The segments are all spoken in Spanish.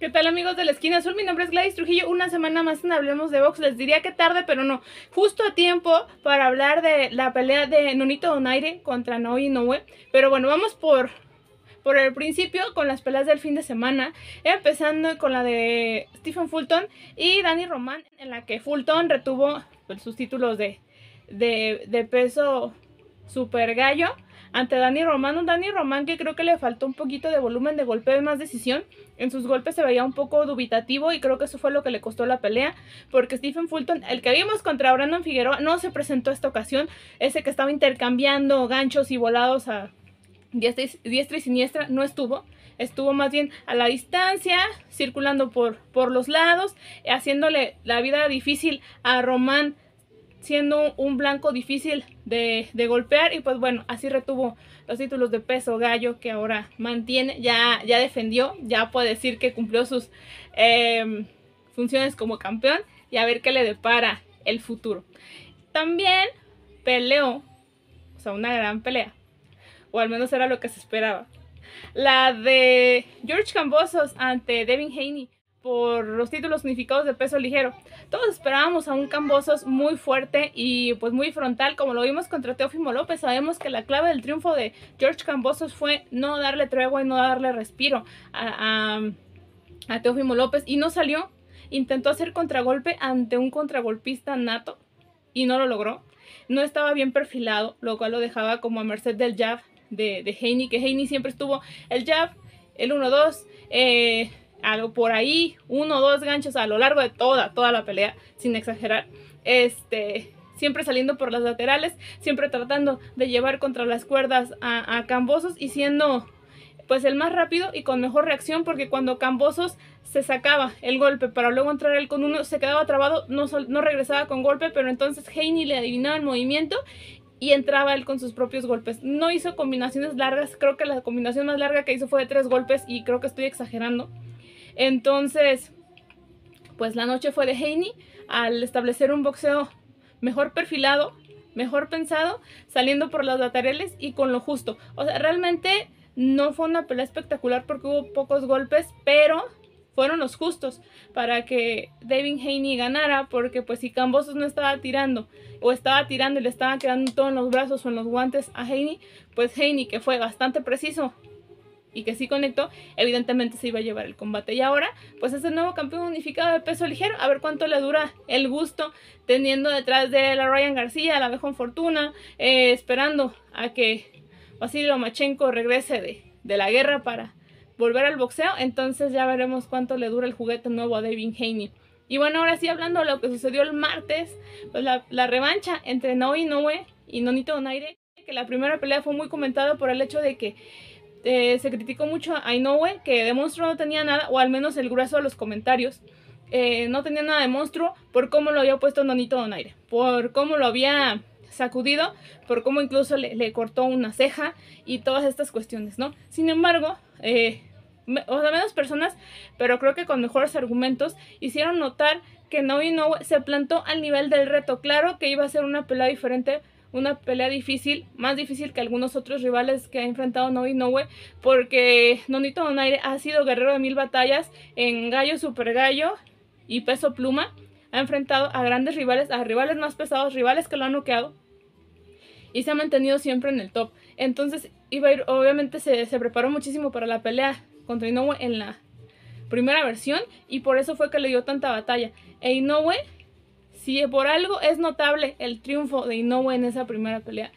¿Qué tal amigos de la esquina azul? Mi nombre es Gladys Trujillo. Una semana más en Hablemos de Box. Les diría que tarde, pero no. Justo a tiempo para hablar de la pelea de Nonito Donaire contra Noi Noe. Pero bueno, vamos por, por el principio con las peleas del fin de semana. Empezando con la de Stephen Fulton y Danny Román, en la que Fulton retuvo pues, sus títulos de, de, de peso super gallo ante Dani Román. Un Dani Román que creo que le faltó un poquito de volumen de golpe, más decisión. En sus golpes se veía un poco dubitativo y creo que eso fue lo que le costó la pelea. Porque Stephen Fulton, el que vimos contra Brandon Figueroa, no se presentó esta ocasión. Ese que estaba intercambiando ganchos y volados a diestra y, diestra y siniestra no estuvo estuvo más bien a la distancia, circulando por, por los lados, haciéndole la vida difícil a Román siendo un blanco difícil de, golpear y pues bueno, así retuvo los títulos de peso gallo que ahora mantiene, ya, ya defendió, ya puede decir que cumplió sus em, funciones como campeón y a ver qué le depara el futuro. También peleó, o sea, una gran pelea, o al menos era lo que se esperaba, la de George Cambosos ante Devin Haney por los títulos unificados de peso ligero. Todos esperábamos a un Cambosos muy fuerte y pues muy frontal, como lo vimos contra Teófimo López. Sabemos que la clave del triunfo de George Cambosos fue no darle tregua y no darle respiro a, a, López y no salió. Intentó hacer contragolpe ante un contragolpista nato y no lo logró. No estaba bien perfilado, lo cual lo dejaba como a merced del jab de, de que Heini siempre estuvo el jab, el 1-2, eh, algo por ahí, uno o dos ganchos a lo largo de toda, toda la pelea, sin exagerar. Este, siempre saliendo por las laterales, siempre tratando de llevar contra las cuerdas a, Cambosos y siendo pues el más rápido y con mejor reacción porque cuando Cambosos se sacaba el golpe para luego entrar él con uno, se quedaba trabado, no, no regresaba con golpe, pero entonces Heini le adivinaba el movimiento y entraba él con sus propios golpes. No hizo combinaciones largas, creo que la combinación más larga que hizo fue de tres golpes y creo que estoy exagerando. Entonces, pues la noche fue de Haney al establecer un boxeo mejor perfilado, mejor pensado, saliendo por las laterales y con lo justo. O sea, realmente no fue una pelea espectacular porque hubo pocos golpes, pero fueron los justos para que Devin Haney ganara, porque pues si Cambosos no estaba tirando o estaba tirando y le estaba quedando todo en los brazos o en los guantes a Haney, pues Haney que fue bastante preciso y que sí conectó, evidentemente se iba a llevar el combate. Y ahora, pues es el nuevo campeón unificado de peso ligero. A ver cuánto le dura el gusto teniendo detrás de la Ryan García, la mejor Fortuna, eh, esperando a que Vasily Lomachenko regrese de, la guerra para volver al boxeo. Entonces ya veremos cuánto le dura el juguete nuevo a David Haney. Y bueno, ahora sí, hablando de lo que sucedió el martes, pues la, revancha entre y Noe y Nonito Donaire, que la primera pelea fue muy comentada por el hecho de que eh, se criticó mucho a Inoue, que de monstruo no tenía nada, o al menos el grueso de los comentarios. Eh, no tenía nada de monstruo por cómo lo había puesto Nonito Donaire, por cómo lo había sacudido, por cómo incluso le, cortó una ceja y todas estas cuestiones, ¿no? Sin embargo, eh, o sea, menos personas, pero creo que con mejores argumentos, hicieron notar que Inoue se plantó al nivel del reto. Claro que iba a ser una pelea diferente una pelea difícil, más difícil que algunos otros rivales que ha enfrentado no Inoue, porque Nonito Donaire ha sido guerrero de mil batallas en gallo, super gallo y peso pluma. Ha enfrentado a grandes rivales, a rivales más pesados, rivales que lo han noqueado y se ha mantenido siempre en el top. Entonces, obviamente se, se preparó muchísimo para la pelea contra Inoue en la primera versión y por eso fue que le dio tanta batalla. E Inoue si por algo es notable el triunfo de Inoue en esa primera pelea,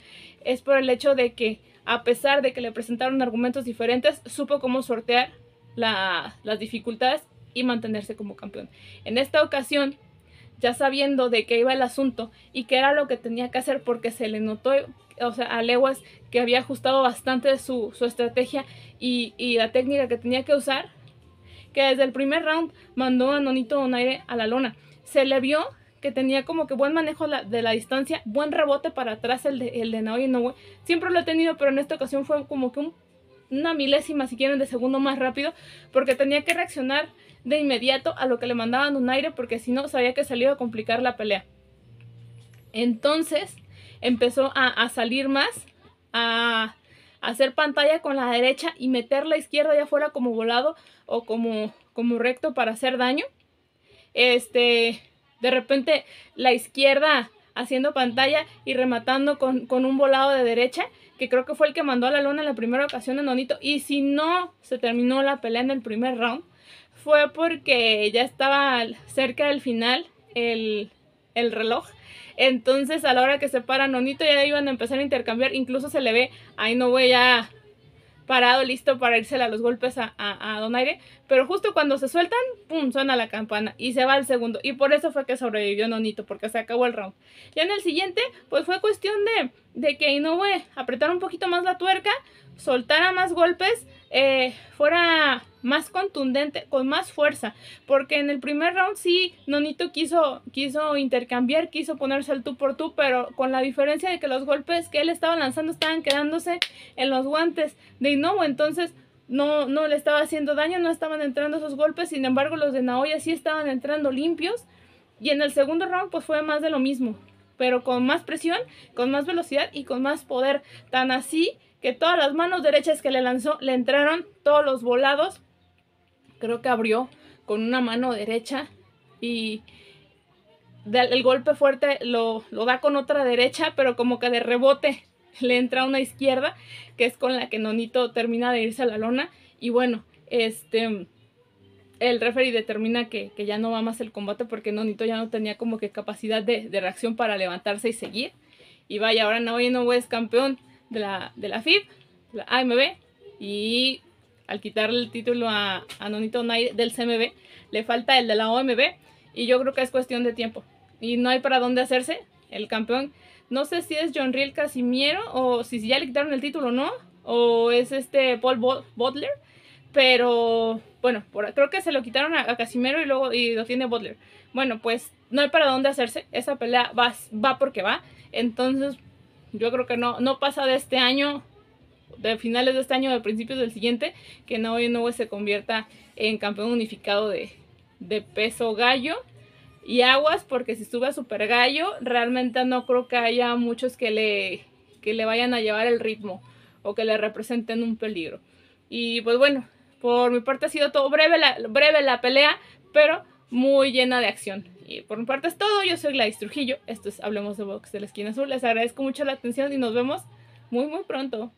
es por el hecho de que, a pesar de que le presentaron argumentos diferentes, supo cómo sortear las dificultades y mantenerse como campeón. En esta ocasión, ya sabiendo de qué iba el asunto y qué era lo que tenía que hacer, porque se le notó, o a Leguas que había ajustado bastante su, estrategia y, y, la técnica que tenía que usar, que desde el primer round mandó a Nonito Donaire a la lona. Se le vio que tenía como que buen manejo de la distancia, buen rebote para atrás el de, el Siempre lo he tenido, pero en esta ocasión fue como que una milésima, si quieren, de segundo más rápido, porque tenía que reaccionar de inmediato a lo que le mandaban un aire, porque si no, sabía que salía a complicar la pelea. Entonces empezó a, salir más, a hacer pantalla con la derecha y meter la izquierda ya afuera como volado o como recto para hacer daño. Este, de repente la izquierda haciendo pantalla y rematando con, un volado de derecha, que creo que fue el que mandó a la luna en la primera ocasión de Nonito. Y si no se terminó la pelea en el primer round, fue porque ya estaba cerca del final el, reloj. Entonces a la hora que se para Nonito ya iban a empezar a intercambiar, incluso se le ve, ahí no voy ya parado, listo para irse a los golpes a, Donaire. Pero justo cuando se sueltan, ¡pum! suena la campana y se va al segundo. Y por eso fue que sobrevivió Nonito, porque se acabó el round. Y en el siguiente, pues fue cuestión de, de que Inoue apretara un poquito más la tuerca, soltara más golpes, eh, fuera más contundente, con más fuerza, porque en el primer round sí, Nonito quiso, quiso intercambiar, quiso ponerse al tú por tú, pero con la diferencia de que los golpes que él estaba lanzando estaban quedándose en los guantes de Inoue, entonces no, no le estaba haciendo daño, no estaban entrando esos golpes, sin embargo los de Naoya sí estaban entrando limpios, y en el segundo round pues fue más de lo mismo, pero con más presión, con más velocidad y con más poder, tan así que todas las manos derechas que le lanzó le entraron, todos los volados, creo que abrió con una mano derecha y el golpe fuerte lo, da con otra derecha, pero como que de rebote le entra una izquierda, que es con la que Nonito termina de irse a la lona. Y bueno, este el referee determina que, ya no va más el combate porque Nonito ya no tenía como que capacidad de, reacción para levantarse y seguir. Y vaya, ahora no, no es campeón de la, de la FIB, la AMB, y al quitarle el título a, Anonito Nonito Nair del CMB, le falta el de la OMB y yo creo que es cuestión de tiempo. Y no hay para dónde hacerse. El campeón, no sé si es John Riel Casimiro o si ya le quitaron el título o no, o es este Paul Butler, pero bueno, creo que se lo quitaron a, a, Casimiro y luego y lo tiene Butler. Bueno, pues no hay para dónde hacerse. Esa pelea va, va porque va. Entonces, yo creo que no, no pasa de este año de finales de este año o de principios del siguiente, que Naoya no se convierta en campeón unificado de, peso gallo. Y aguas, porque si sube a Super Gallo, realmente no creo que haya muchos que le, le vayan a llevar el ritmo o que le representen un peligro. Y pues bueno, por mi parte ha sido todo breve la, breve la pelea, pero muy llena de acción. Y por mi parte es todo, yo soy Gladys Trujillo, esto es Hablemos de Box de la Esquina Azul, les agradezco mucho la atención y nos vemos muy muy pronto.